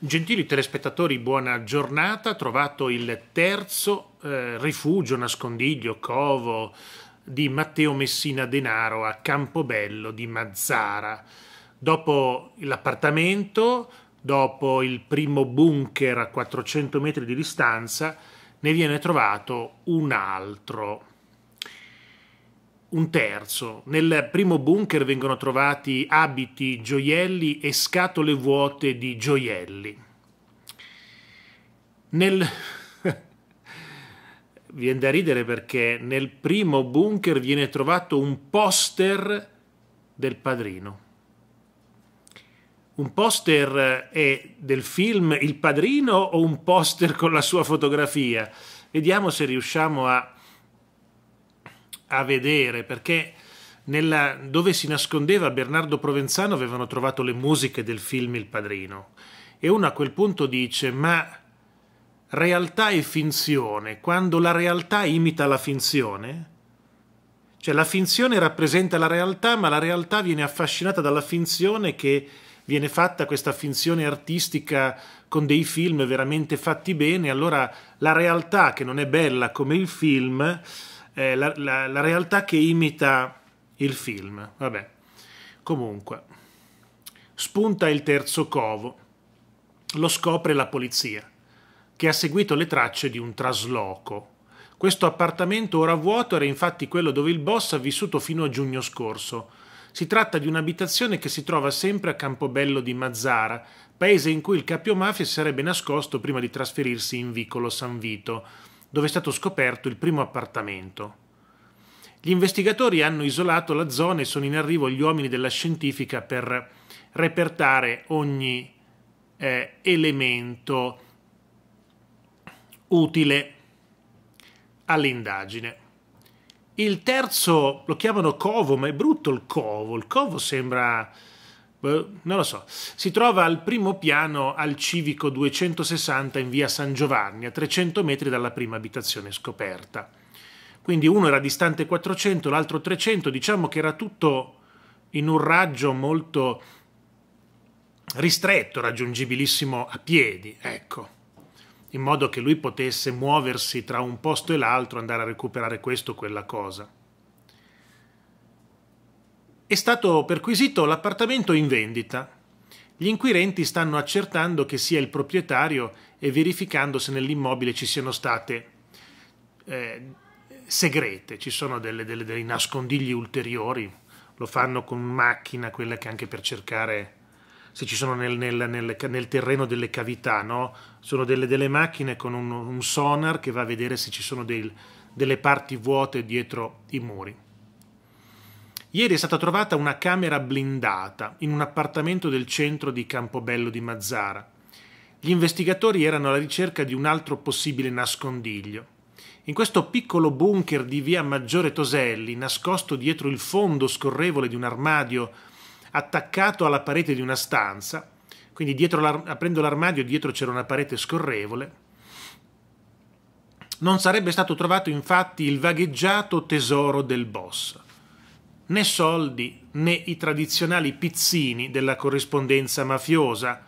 Gentili telespettatori, buona giornata. Trovato il terzo eh, rifugio, nascondiglio, covo di Matteo Messina Denaro a Campobello di Mazzara. Dopo l'appartamento, dopo il primo bunker a 400 metri di distanza, ne viene trovato un altro un terzo. Nel primo bunker vengono trovati abiti, gioielli e scatole vuote di gioielli. Nel... viene da ridere perché nel primo bunker viene trovato un poster del padrino. Un poster eh, è del film Il padrino o un poster con la sua fotografia? Vediamo se riusciamo a a vedere perché nella, dove si nascondeva Bernardo Provenzano avevano trovato le musiche del film Il Padrino e uno a quel punto dice ma realtà e finzione, quando la realtà imita la finzione? Cioè la finzione rappresenta la realtà, ma la realtà viene affascinata dalla finzione che viene fatta questa finzione artistica con dei film veramente fatti bene, allora la realtà che non è bella come il film eh, la, la, la realtà che imita il film. Vabbè, comunque, spunta il terzo covo, lo scopre la polizia, che ha seguito le tracce di un trasloco. Questo appartamento ora vuoto era infatti quello dove il boss ha vissuto fino a giugno scorso. Si tratta di un'abitazione che si trova sempre a Campobello di Mazzara, paese in cui il capio mafia sarebbe nascosto prima di trasferirsi in vicolo San Vito dove è stato scoperto il primo appartamento. Gli investigatori hanno isolato la zona e sono in arrivo gli uomini della scientifica per repertare ogni eh, elemento utile all'indagine. Il terzo lo chiamano covo, ma è brutto il covo. Il covo sembra Boh, non lo so, si trova al primo piano al civico 260 in via San Giovanni, a 300 metri dalla prima abitazione scoperta. Quindi uno era distante 400, l'altro 300, diciamo che era tutto in un raggio molto ristretto, raggiungibilissimo a piedi, ecco, in modo che lui potesse muoversi tra un posto e l'altro, andare a recuperare questo o quella cosa è stato perquisito l'appartamento in vendita. Gli inquirenti stanno accertando che sia il proprietario e verificando se nell'immobile ci siano state eh, segrete, ci sono delle, delle, dei nascondigli ulteriori, lo fanno con macchina, quella che anche per cercare se ci sono nel, nel, nel, nel terreno delle cavità, no? sono delle, delle macchine con un, un, sonar che va a vedere se ci sono dei, delle parti vuote dietro i muri. Ieri è stata trovata una camera blindata in un appartamento del centro di Campobello di Mazzara. Gli investigatori erano alla ricerca di un altro possibile nascondiglio. In questo piccolo bunker di via Maggiore Toselli, nascosto dietro il fondo scorrevole di un armadio attaccato alla parete di una stanza, quindi aprendo l'armadio dietro c'era una parete scorrevole, non sarebbe stato trovato infatti il vagheggiato tesoro del boss né soldi né i tradizionali pizzini della corrispondenza mafiosa.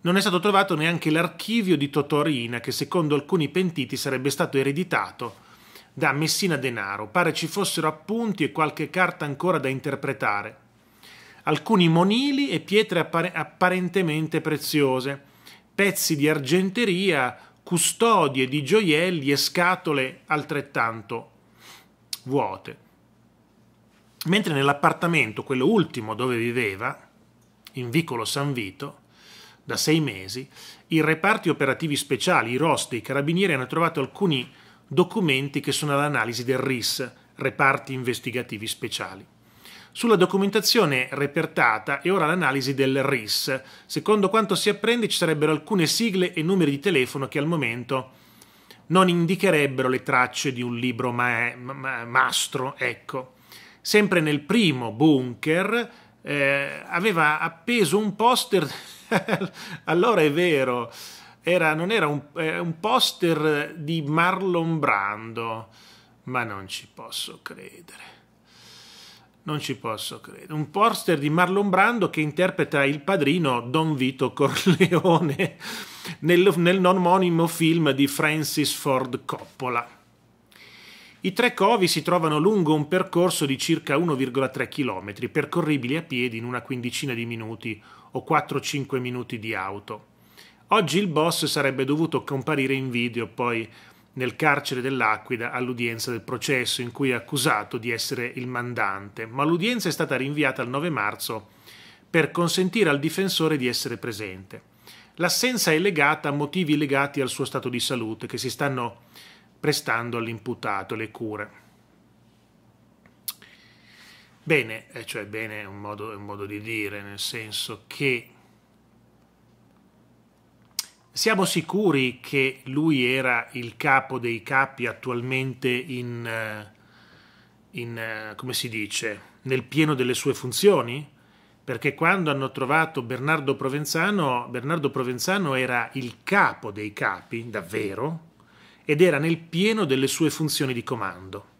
Non è stato trovato neanche l'archivio di Totorina che secondo alcuni pentiti sarebbe stato ereditato da Messina Denaro. Pare ci fossero appunti e qualche carta ancora da interpretare. Alcuni monili e pietre apparentemente preziose, pezzi di argenteria, custodie di gioielli e scatole altrettanto vuote. Mentre nell'appartamento, quello ultimo dove viveva, in vicolo San Vito, da sei mesi, i reparti operativi speciali, i ROS dei carabinieri, hanno trovato alcuni documenti che sono all'analisi del RIS, reparti investigativi speciali. Sulla documentazione repertata è ora l'analisi del RIS. Secondo quanto si apprende ci sarebbero alcune sigle e numeri di telefono che al momento non indicherebbero le tracce di un libro ma ma mastro, ecco sempre nel primo bunker, eh, aveva appeso un poster, allora è vero, era, non era un, eh, un poster di Marlon Brando, ma non ci posso credere. Non ci posso credere. Un poster di Marlon Brando che interpreta il padrino Don Vito Corleone nel, nel non omonimo film di Francis Ford Coppola. I tre covi si trovano lungo un percorso di circa 1,3 km, percorribili a piedi in una quindicina di minuti o 4-5 minuti di auto. Oggi il boss sarebbe dovuto comparire in video poi nel carcere dell'Aquida all'udienza del processo in cui è accusato di essere il mandante, ma l'udienza è stata rinviata al 9 marzo per consentire al difensore di essere presente. L'assenza è legata a motivi legati al suo stato di salute che si stanno prestando all'imputato le cure. Bene, eh, cioè bene è un, modo, è un modo di dire, nel senso che siamo sicuri che lui era il capo dei capi attualmente in, eh, in, eh, come si dice, nel pieno delle sue funzioni? Perché quando hanno trovato Bernardo Provenzano, Bernardo Provenzano era il capo dei capi, davvero, ed era nel pieno delle sue funzioni di comando.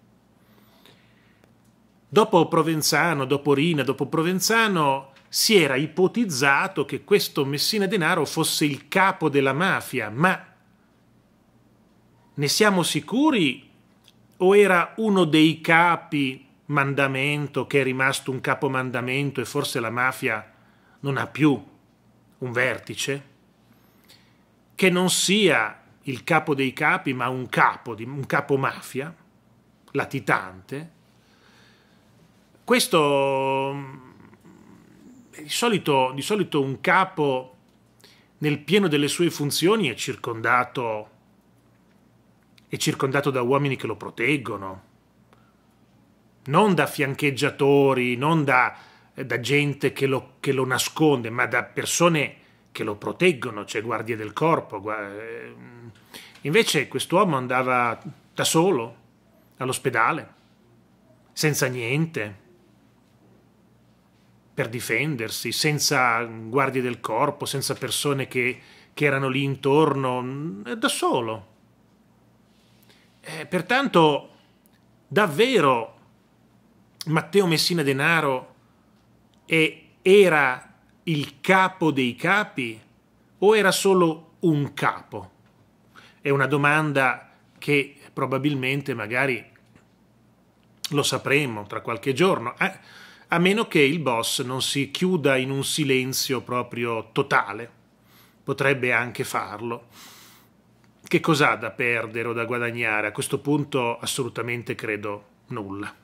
Dopo Provenzano, dopo Rina, dopo Provenzano, si era ipotizzato che questo Messina Denaro fosse il capo della mafia, ma ne siamo sicuri o era uno dei capi mandamento che è rimasto un capo mandamento e forse la mafia non ha più un vertice? Che non sia il capo dei capi, ma un capo, un capo mafia, latitante. Questo di solito, di solito un capo nel pieno delle sue funzioni è circondato, è circondato da uomini che lo proteggono, non da fiancheggiatori, non da, da gente che lo, che lo nasconde, ma da persone che lo proteggono, cioè guardie del corpo. Ehm. Invece quest'uomo andava da solo all'ospedale, senza niente, per difendersi, senza guardie del corpo, senza persone che, che erano lì intorno, mm, da solo. Eh, pertanto, davvero, Matteo Messina Denaro è, era il capo dei capi o era solo un capo? È una domanda che probabilmente magari lo sapremo tra qualche giorno, eh, a meno che il boss non si chiuda in un silenzio proprio totale. Potrebbe anche farlo. Che cos'ha da perdere o da guadagnare? A questo punto assolutamente credo nulla.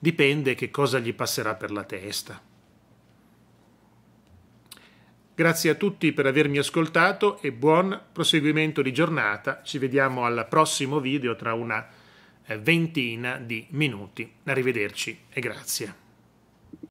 Dipende che cosa gli passerà per la testa. Grazie a tutti per avermi ascoltato e buon proseguimento di giornata. Ci vediamo al prossimo video tra una eh, ventina di minuti. Arrivederci e grazie.